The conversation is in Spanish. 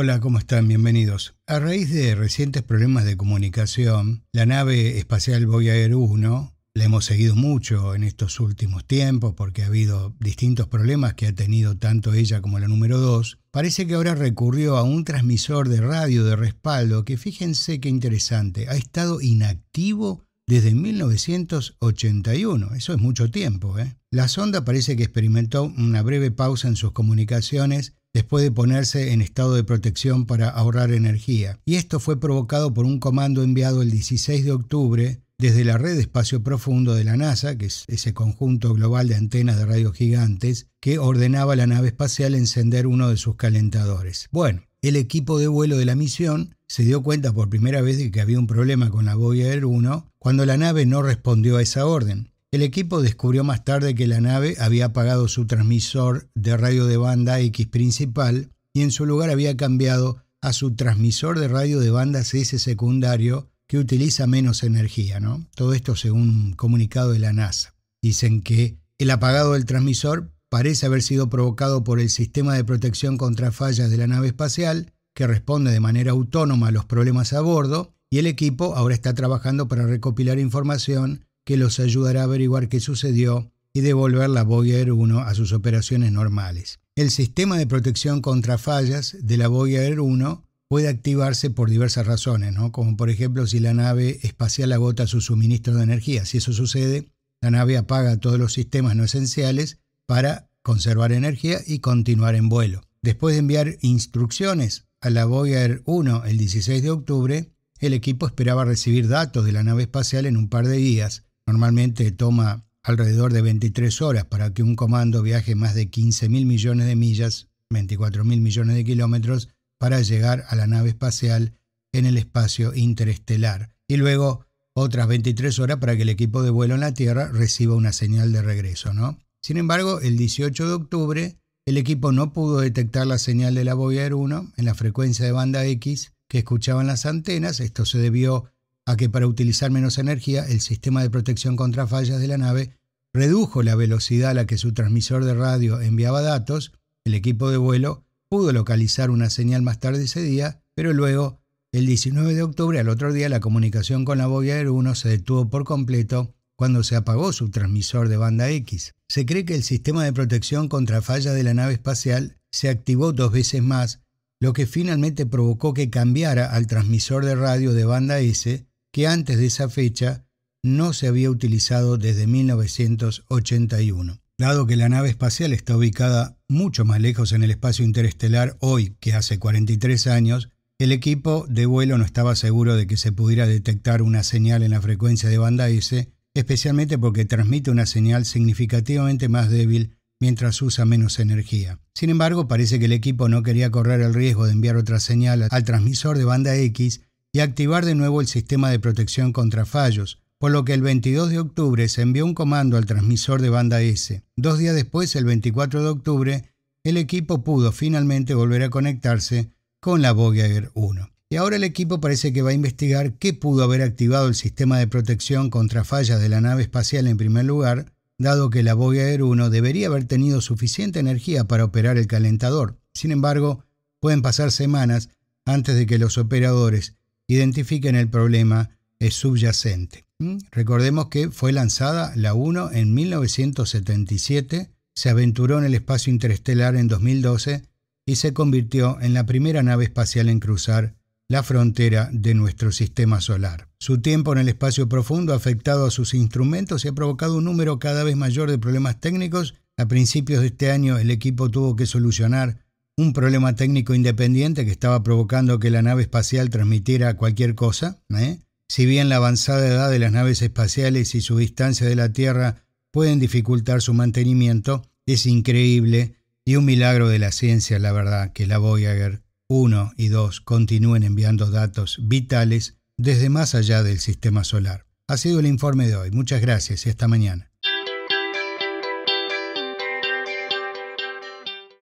Hola, ¿cómo están? Bienvenidos. A raíz de recientes problemas de comunicación, la nave espacial Voyager 1 la hemos seguido mucho en estos últimos tiempos porque ha habido distintos problemas que ha tenido tanto ella como la número 2. Parece que ahora recurrió a un transmisor de radio de respaldo que fíjense qué interesante, ha estado inactivo desde 1981. Eso es mucho tiempo. ¿eh? La sonda parece que experimentó una breve pausa en sus comunicaciones después de ponerse en estado de protección para ahorrar energía. Y esto fue provocado por un comando enviado el 16 de octubre desde la red de espacio profundo de la NASA, que es ese conjunto global de antenas de radio gigantes, que ordenaba a la nave espacial encender uno de sus calentadores. Bueno, el equipo de vuelo de la misión se dio cuenta por primera vez de que había un problema con la Voyager 1 cuando la nave no respondió a esa orden. El equipo descubrió más tarde que la nave había apagado su transmisor de radio de banda X principal y en su lugar había cambiado a su transmisor de radio de banda CS secundario que utiliza menos energía, ¿no? Todo esto según un comunicado de la NASA. Dicen que el apagado del transmisor parece haber sido provocado por el sistema de protección contra fallas de la nave espacial, que responde de manera autónoma a los problemas a bordo, y el equipo ahora está trabajando para recopilar información que los ayudará a averiguar qué sucedió y devolver la Voyager 1 a sus operaciones normales. El sistema de protección contra fallas de la Voyager 1 puede activarse por diversas razones, como por ejemplo si la nave espacial agota su suministro de energía. Si eso sucede, la nave apaga todos los sistemas no esenciales para conservar energía y continuar en vuelo. Después de enviar instrucciones a la Voyager 1 el 16 de octubre, el equipo esperaba recibir datos de la nave espacial en un par de días, Normalmente toma alrededor de 23 horas para que un comando viaje más de 15.000 mil millones de millas, 24.000 mil millones de kilómetros, para llegar a la nave espacial en el espacio interestelar. Y luego otras 23 horas para que el equipo de vuelo en la Tierra reciba una señal de regreso, ¿no? Sin embargo, el 18 de octubre, el equipo no pudo detectar la señal de la Voyager 1 en la frecuencia de banda X que escuchaban las antenas. Esto se debió a que para utilizar menos energía el sistema de protección contra fallas de la nave redujo la velocidad a la que su transmisor de radio enviaba datos, el equipo de vuelo pudo localizar una señal más tarde ese día, pero luego, el 19 de octubre al otro día, la comunicación con la Voyager 1 se detuvo por completo cuando se apagó su transmisor de banda X. Se cree que el sistema de protección contra fallas de la nave espacial se activó dos veces más, lo que finalmente provocó que cambiara al transmisor de radio de banda S que antes de esa fecha no se había utilizado desde 1981. Dado que la nave espacial está ubicada mucho más lejos en el espacio interestelar hoy que hace 43 años, el equipo de vuelo no estaba seguro de que se pudiera detectar una señal en la frecuencia de banda S, especialmente porque transmite una señal significativamente más débil mientras usa menos energía. Sin embargo, parece que el equipo no quería correr el riesgo de enviar otra señal al transmisor de banda X y activar de nuevo el sistema de protección contra fallos, por lo que el 22 de octubre se envió un comando al transmisor de banda S. Dos días después, el 24 de octubre, el equipo pudo finalmente volver a conectarse con la Voyager 1. Y ahora el equipo parece que va a investigar qué pudo haber activado el sistema de protección contra fallas de la nave espacial en primer lugar, dado que la Voyager 1 debería haber tenido suficiente energía para operar el calentador. Sin embargo, pueden pasar semanas antes de que los operadores identifiquen el problema subyacente. ¿Mm? Recordemos que fue lanzada la 1 en 1977, se aventuró en el espacio interestelar en 2012 y se convirtió en la primera nave espacial en cruzar la frontera de nuestro sistema solar. Su tiempo en el espacio profundo ha afectado a sus instrumentos y ha provocado un número cada vez mayor de problemas técnicos. A principios de este año el equipo tuvo que solucionar un problema técnico independiente que estaba provocando que la nave espacial transmitiera cualquier cosa. ¿eh? Si bien la avanzada edad de las naves espaciales y su distancia de la Tierra pueden dificultar su mantenimiento, es increíble y un milagro de la ciencia, la verdad, que la Voyager 1 y 2 continúen enviando datos vitales desde más allá del sistema solar. Ha sido el informe de hoy. Muchas gracias y hasta mañana.